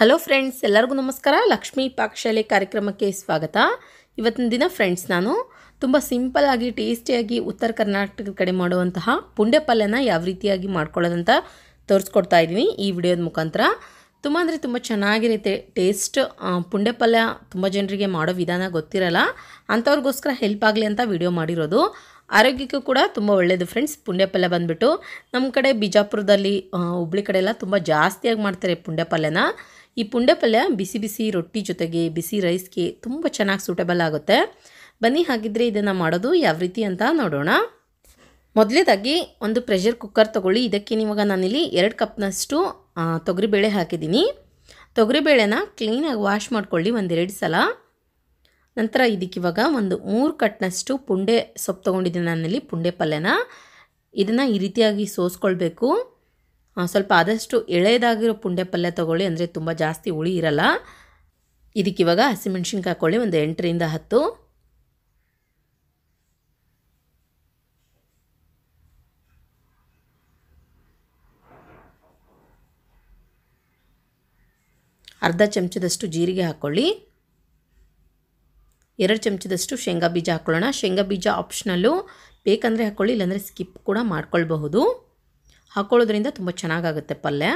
hello friends ಎಲ್ಲರಿಗೂ ನಮಸ್ಕಾರ ಲಕ್ಷ್ಮೀ ಪಾಕಶಾಲೆ ಕಾರ್ಯಕ್ರಮಕ್ಕೆ ಸ್ವಾಗತ ಇವತ್ತಿನ ದಿನ ಫ್ರೆಂಡ್ಸ್ ನಾನು ತುಂಬ ಸಿಂಪಲ್ಲಾಗಿ ಟೇಸ್ಟಿಯಾಗಿ ಉತ್ತರ ಕರ್ನಾಟಕದ ಕಡೆ ಮಾಡುವಂತಹ ಪುಂಡೆ ಪಲ್ಯನ ಯಾವ ರೀತಿಯಾಗಿ ಮಾಡ್ಕೊಳ್ಳೋದಂತ ತೋರಿಸ್ಕೊಡ್ತಾ ಇದ್ದೀನಿ ಈ ವಿಡಿಯೋದ ಮುಖಾಂತರ ತುಂಬ ಅಂದರೆ ತುಂಬ ಚೆನ್ನಾಗಿರುತ್ತೆ ಟೇಸ್ಟ್ ಪುಂಡೆ ಪಲ್ಯ ತುಂಬ ಜನರಿಗೆ ಮಾಡೋ ವಿಧಾನ ಗೊತ್ತಿರಲ್ಲ ಅಂಥವ್ರಿಗೋಸ್ಕರ ಹೆಲ್ಪ್ ಆಗಲಿ ಅಂತ ವಿಡಿಯೋ ಮಾಡಿರೋದು ಆರೋಗ್ಯಕ್ಕೂ ಕೂಡ ತುಂಬ ಒಳ್ಳೆಯದು ಫ್ರೆಂಡ್ಸ್ ಪುಂಡೆ ಪಲ್ಯ ಬಂದುಬಿಟ್ಟು ನಮ್ಮ ಕಡೆ ಬಿಜಾಪುರದಲ್ಲಿ ಹುಬ್ಳಿ ಕಡೆ ಎಲ್ಲ ತುಂಬ ಜಾಸ್ತಿಯಾಗಿ ಮಾಡ್ತಾರೆ ಪುಂಡೆ ಪಲ್ಯನ ಈ ಪುಂಡೆ ಪಲ್ಯ ಬಿಸಿ ಬಿಸಿ ರೊಟ್ಟಿ ಜೊತೆಗೆ ಬಿಸಿ ರೈಸ್ಗೆ ತುಂಬ ಚೆನ್ನಾಗಿ ಸೂಟಬಲ್ ಆಗುತ್ತೆ ಬನ್ನಿ ಹಾಗಿದ್ರೆ ಇದನ್ನು ಮಾಡೋದು ಯಾವ ರೀತಿ ಅಂತ ನೋಡೋಣ ಮೊದಲೇದಾಗಿ ಒಂದು ಪ್ರೆಷರ್ ಕುಕ್ಕರ್ ತೊಗೊಳ್ಳಿ ಇದಕ್ಕೆ ನಿಮಗೆ ನಾನಿಲ್ಲಿ ಎರಡು ಕಪ್ನಷ್ಟು ತೊಗರಿಬೇಳೆ ಹಾಕಿದ್ದೀನಿ ತೊಗರಿಬೇಳೆನ ಕ್ಲೀನಾಗಿ ವಾಶ್ ಮಾಡ್ಕೊಳ್ಳಿ ಒಂದೆರಡು ಸಲ ನಂತರ ಇದಕ್ಕಿವಾಗ ಒಂದು ಮೂರು ಕಟ್ನಷ್ಟು ಪುಂಡೆ ಸೊಪ್ಪು ತೊಗೊಂಡಿದ್ದೀನಿ ನಾನಿಲ್ಲಿ ಪುಂಡೆ ಪಲ್ಯನ ಇದನ್ನು ಈ ರೀತಿಯಾಗಿ ಸೋಸ್ಕೊಳ್ಬೇಕು ಸ್ವಲ್ಪ ಆದಷ್ಟು ಎಳೆದಾಗಿರೋ ಪುಂಡೆ ಪಲ್ಯ ತೊಗೊಳ್ಳಿ ಅಂದರೆ ತುಂಬ ಜಾಸ್ತಿ ಹುಳಿ ಇರಲ್ಲ ಇದಕ್ಕಿವಾಗ ಹಸಿಮೆಣ್ಸಿನ್ಕಾಯಿ ಹಾಕೊಳ್ಳಿ ಒಂದು ಎಂಟರಿಂದ ಹತ್ತು ಅರ್ಧ ಚಮಚದಷ್ಟು ಜೀರಿಗೆ ಹಾಕ್ಕೊಳ್ಳಿ ಎರಡು ಚಮಚದಷ್ಟು ಶೇಂಗಾ ಬೀಜ ಹಾಕ್ಕೊಳ್ಳೋಣ ಶೇಂಗಾ ಬೀಜ ಆಪ್ಷನಲ್ಲು ಬೇಕಂದರೆ ಹಾಕ್ಕೊಳ್ಳಿ ಇಲ್ಲಾಂದರೆ ಸ್ಕಿಪ್ ಕೂಡ ಮಾಡ್ಕೊಳ್ಬಹುದು ಹಾಕ್ಕೊಳ್ಳೋದ್ರಿಂದ ತುಂಬ ಚೆನ್ನಾಗಾಗುತ್ತೆ ಪಲ್ಯ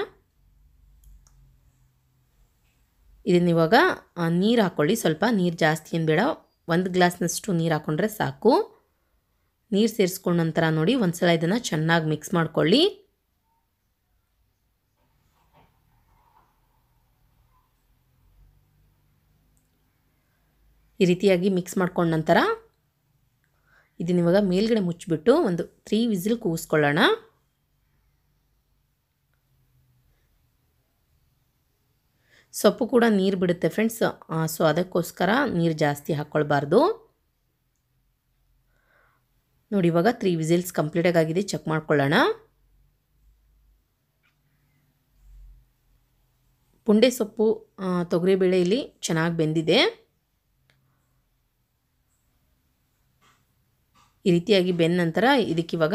ಇದನ್ನಿವಾಗ ನೀರು ಹಾಕ್ಕೊಳ್ಳಿ ಸ್ವಲ್ಪ ನೀರು ಜಾಸ್ತಿ ಏನು ಬೇಡ ಒಂದು ಗ್ಲಾಸ್ನಷ್ಟು ನೀರು ಹಾಕ್ಕೊಂಡ್ರೆ ಸಾಕು ನೀರು ಸೇರಿಸ್ಕೊಂಡ ನಂತರ ನೋಡಿ ಒಂದು ಸಲ ಇದನ್ನು ಚೆನ್ನಾಗಿ ಮಿಕ್ಸ್ ಮಾಡ್ಕೊಳ್ಳಿ ಈ ರೀತಿಯಾಗಿ ಮಿಕ್ಸ್ ಮಾಡ್ಕೊಂಡ ನಂತರ ಇದನ್ನಿವಾಗ ಮೇಲ್ಗಡೆ ಮುಚ್ಚಿಬಿಟ್ಟು ಒಂದು ತ್ರೀ ವಿಸಿಲ್ ಕೂಸ್ಕೊಳ್ಳೋಣ ಸೊಪ್ಪು ಕೂಡ ನೀರು ಬಿಡುತ್ತೆ ಫ್ರೆಂಡ್ಸ್ ಸೊ ಅದಕ್ಕೋಸ್ಕರ ನೀರು ಜಾಸ್ತಿ ಹಾಕ್ಕೊಳ್ಬಾರ್ದು ನೋಡಿ ಇವಾಗ ತ್ರೀ ವಿಸಿಲ್ಸ್ ಕಂಪ್ಲೀಟಾಗಿ ಆಗಿದೆ ಚೆಕ್ ಮಾಡ್ಕೊಳ್ಳೋಣ ಪುಂಡೆ ಸೊಪ್ಪು ತೊಗರಿಬೇಳೆ ಇಲ್ಲಿ ಚೆನ್ನಾಗಿ ಬೆಂದಿದೆ ಈ ರೀತಿಯಾಗಿ ಬೆಂದ ನಂತರ ಇದಕ್ಕಿವಾಗ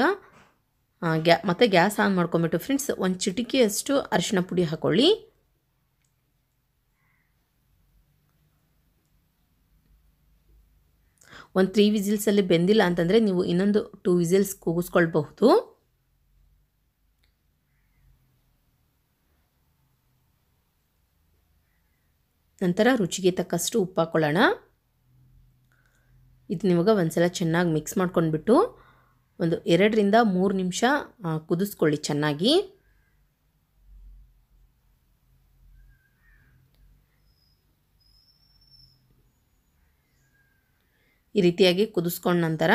ಗ್ಯಾ ಮತ್ತು ಗ್ಯಾಸ್ ಆನ್ ಮಾಡ್ಕೊಂಬಿಟ್ಟು ಫ್ರೆಂಡ್ಸ್ ಒಂದು ಚಿಟಿಕೆಯಷ್ಟು ಅರಿಶಿಣ ಪುಡಿ ಹಾಕ್ಕೊಳ್ಳಿ ಒಂದು ತ್ರೀ ವಿಸಿಲ್ಸಲ್ಲಿ ಬೆಂದಿಲ್ಲ ಅಂತಂದರೆ ನೀವು ಇನ್ನೊಂದು ಟೂ ವಿಸಿಲ್ಸ್ ಕೂಗಿಸ್ಕೊಳ್ಬಹುದು ನಂತರ ರುಚಿಗೆ ತಕ್ಕಷ್ಟು ಉಪ್ಪು ಹಾಕ್ಕೊಳ್ಳೋಣ ನಿಮಗೆ ಒಂದು ಒಂದ್ಸಲ ಚೆನ್ನಾಗಿ ಮಿಕ್ಸ್ ಮಾಡ್ಕೊಂಡ್ಬಿಟ್ಟು ಒಂದು ಎರಡರಿಂದ ಮೂರು ನಿಮಿಷ ಕುದಿಸ್ಕೊಳ್ಳಿ ಚೆನ್ನಾಗಿ ಈ ರೀತಿಯಾಗಿ ಕುದಿಸ್ಕೊಂಡ ನಂತರ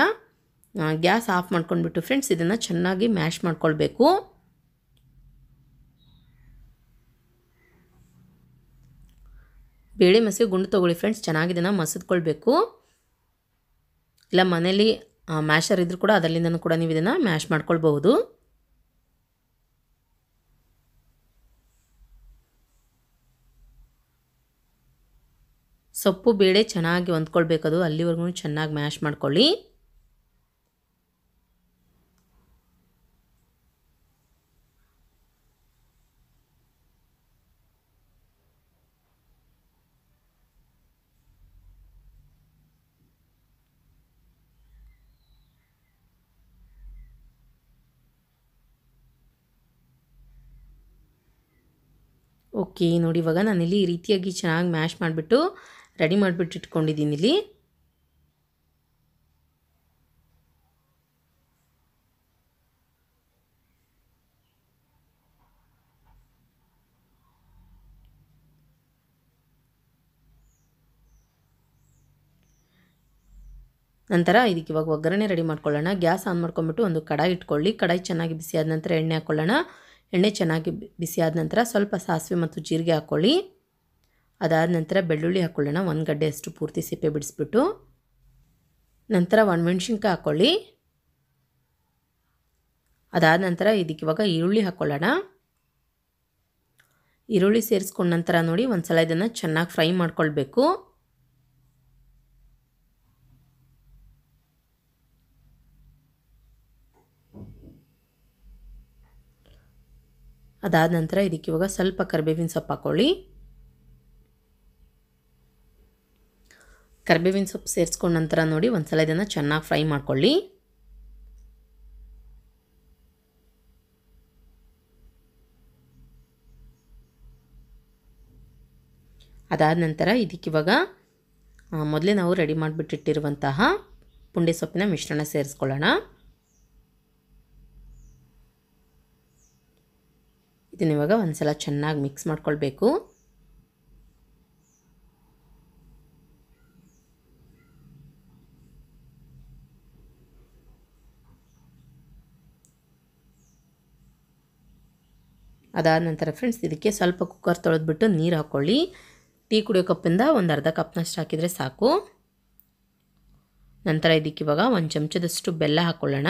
ಗ್ಯಾಸ್ ಆಫ್ ಮಾಡ್ಕೊಂಡ್ಬಿಟ್ಟು ಫ್ರೆಂಡ್ಸ್ ಇದನ್ನು ಚೆನ್ನಾಗಿ ಮ್ಯಾಶ್ ಮಾಡ್ಕೊಳ್ಬೇಕು ಬೇಳೆ ಮಸಿ ಗುಂಡು ತೊಗೊಳ್ಳಿ ಫ್ರೆಂಡ್ಸ್ ಚೆನ್ನಾಗಿ ಇದನ್ನು ಮಸಿದ್ಕೊಳ್ಬೇಕು ಇಲ್ಲ ಮನೇಲಿ ಮ್ಯಾಶರ್ ಇದ್ರೂ ಕೂಡ ಅದರಿಂದ ಕೂಡ ನೀವು ಇದನ್ನು ಮ್ಯಾಶ್ ಮಾಡ್ಕೊಳ್ಬಹುದು ಸೊಪ್ಪು ಬೇಳೆ ಚೆನ್ನಾಗಿ ಹೊಂದ್ಕೊಳ್ಬೇಕದು ಅಲ್ಲಿವರೆಗೂ ಚೆನ್ನಾಗಿ ಮ್ಯಾಶ್ ಮಾಡ್ಕೊಳ್ಳಿ ಓಕೆ ನೋಡಿ ಇವಾಗ ನಾನಿಲ್ಲಿ ಈ ರೀತಿಯಾಗಿ ಚೆನ್ನಾಗಿ ಮ್ಯಾಶ್ ಮಾಡಿಬಿಟ್ಟು ರೆಡಿ ಮಾಡಿಬಿಟ್ಟು ಇಟ್ಕೊಂಡಿದ್ದೀನಿ ಇಲ್ಲಿ ನಂತರ ಇದಕ್ಕೆ ಇವಾಗ ಒಗ್ಗರಣೆ ರೆಡಿ ಮಾಡ್ಕೊಳ್ಳೋಣ ಗ್ಯಾಸ್ ಆನ್ ಮಾಡ್ಕೊಂಬಿಟ್ಟು ಒಂದು ಕಡಾಯಿ ಇಟ್ಕೊಳ್ಳಿ ಕಡಾಯಿ ಚೆನ್ನಾಗಿ ಬಿಸಿಯಾದ ನಂತರ ಎಣ್ಣೆ ಹಾಕ್ಕೊಳ್ಳೋಣ ಎಣ್ಣೆ ಚೆನ್ನಾಗಿ ಬಿಸಿಯಾದ ನಂತರ ಸ್ವಲ್ಪ ಸಾಸಿವೆ ಮತ್ತು ಜೀರಿಗೆ ಹಾಕ್ಕೊಳ್ಳಿ ಅದಾದ ನಂತರ ಬೆಳ್ಳುಳ್ಳಿ ಹಾಕ್ಕೊಳ್ಳೋಣ ಒಂದು ಗಡ್ಡೆ ಅಷ್ಟು ಪೂರ್ತಿ ಸಿಪ್ಪೆ ಬಿಡಿಸ್ಬಿಟ್ಟು ನಂತರ ಒಣಮೆಣ್ಸಿನ್ಕಾಯಿ ಹಾಕ್ಕೊಳ್ಳಿ ಅದಾದ ನಂತರ ಇದಕ್ಕೆ ಇವಾಗ ಈರುಳ್ಳಿ ಹಾಕ್ಕೊಳ್ಳೋಣ ಈರುಳ್ಳಿ ಸೇರಿಸ್ಕೊಂಡ ನಂತರ ನೋಡಿ ಒಂದು ಸಲ ಇದನ್ನು ಚೆನ್ನಾಗಿ ಫ್ರೈ ಮಾಡ್ಕೊಳ್ಬೇಕು ಅದಾದ ನಂತರ ಇದಕ್ಕೆ ಇವಾಗ ಸ್ವಲ್ಪ ಕರಿಬೇವಿನ ಸೊಪ್ಪು ಹಾಕ್ಕೊಳ್ಳಿ ಕರ್ಬೇವಿನ ಸೊಪ್ಪು ಸೇರಿಸ್ಕೊಂಡ ನಂತರ ನೋಡಿ ಒಂದು ಸಲ ಇದನ್ನು ಚೆನ್ನಾಗಿ ಫ್ರೈ ಮಾಡ್ಕೊಳ್ಳಿ ಅದಾದ ನಂತರ ಇದಕ್ಕಿವಾಗ ಮೊದಲೇ ನಾವು ರೆಡಿ ಮಾಡಿಬಿಟ್ಟಿಟ್ಟಿರುವಂತಹ ಪುಂಡಿ ಸೊಪ್ಪಿನ ಮಿಶ್ರಣ ಸೇರಿಸ್ಕೊಳ್ಳೋಣ ಇದನ್ನಿವಾಗ ಒಂದು ಸಲ ಚೆನ್ನಾಗಿ ಮಿಕ್ಸ್ ಮಾಡ್ಕೊಳ್ಬೇಕು ಅದಾದ ನಂತರ ಫ್ರೆಂಡ್ಸ್ ಇದಕ್ಕೆ ಸ್ವಲ್ಪ ಕುಕ್ಕರ್ ತೊಳೆದ್ಬಿಟ್ಟು ನೀರು ಹಾಕ್ಕೊಳ್ಳಿ ಟೀ ಕುಡಿಯೋ ಕಪ್ಪಿಂದ ಒಂದು ಅರ್ಧ ಕಪ್ನಷ್ಟು ಹಾಕಿದರೆ ಸಾಕು ನಂತರ ಇದಕ್ಕೆ ಇವಾಗ ಒಂದು ಚಮಚದಷ್ಟು ಬೆಲ್ಲ ಹಾಕ್ಕೊಳ್ಳೋಣ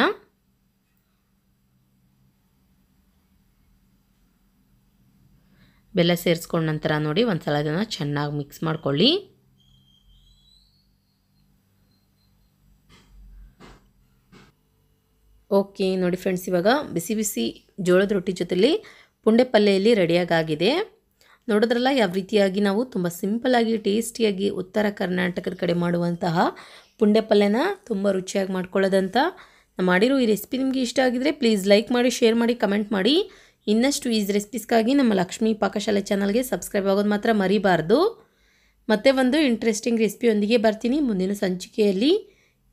ಬೆಲ್ಲ ಸೇರಿಸ್ಕೊಂಡ ನಂತರ ನೋಡಿ ಒಂದು ಸಲ ಇದನ್ನು ಚೆನ್ನಾಗಿ ಮಿಕ್ಸ್ ಮಾಡ್ಕೊಳ್ಳಿ ಓಕೆ ನೋಡಿ ಫ್ರೆಂಡ್ಸ್ ಇವಾಗ ಬಿಸಿ ಬಿಸಿ ಜೋಳದ ರೊಟ್ಟಿ ಜೊತೆಲಿ ಪುಂಡೆ ಪಲ್ಯೆಯಲ್ಲಿ ರೆಡಿಯಾಗಿದೆ ನೋಡಿದ್ರಲ್ಲ ಯಾವ ರೀತಿಯಾಗಿ ನಾವು ತುಂಬ ಸಿಂಪಲಾಗಿ ಟೇಸ್ಟಿಯಾಗಿ ಉತ್ತರ ಕರ್ನಾಟಕದ ಕಡೆ ಮಾಡುವಂತಹ ಪುಂಡೆ ಪಲ್ಯನ ತುಂಬ ರುಚಿಯಾಗಿ ಮಾಡ್ಕೊಳ್ಳೋದಂತ ಮಾಡಿರೋ ಈ ರೆಸಿಪಿ ನಿಮಗೆ ಇಷ್ಟ ಆಗಿದರೆ ಪ್ಲೀಸ್ ಲೈಕ್ ಮಾಡಿ ಶೇರ್ ಮಾಡಿ ಕಮೆಂಟ್ ಮಾಡಿ ಇನ್ನಷ್ಟು ಈಸ್ ರೆಸಿಪೀಸ್ಗಾಗಿ ನಮ್ಮ ಲಕ್ಷ್ಮಿ ಪಾಕಶಾಲೆ ಚಾನಲ್ಗೆ ಸಬ್ಸ್ಕ್ರೈಬ್ ಆಗೋದು ಮಾತ್ರ ಮರಿಬಾರ್ದು ಮತ್ತೆ ಒಂದು ಇಂಟ್ರೆಸ್ಟಿಂಗ್ ರೆಸಿಪಿಯೊಂದಿಗೆ ಬರ್ತೀನಿ ಮುಂದಿನ ಸಂಚಿಕೆಯಲ್ಲಿ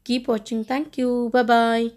keep watching thank you bye